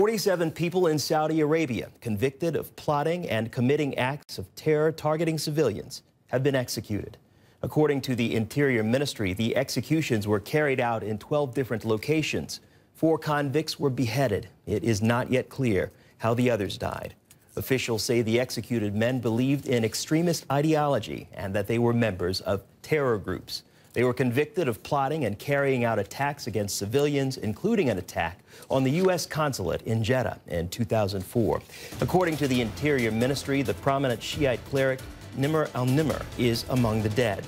47 people in Saudi Arabia convicted of plotting and committing acts of terror targeting civilians have been executed. According to the Interior Ministry, the executions were carried out in 12 different locations. Four convicts were beheaded. It is not yet clear how the others died. Officials say the executed men believed in extremist ideology and that they were members of terror groups. They were convicted of plotting and carrying out attacks against civilians, including an attack on the U.S. consulate in Jeddah in 2004. According to the Interior Ministry, the prominent Shiite cleric Nimr al Nimr is among the dead.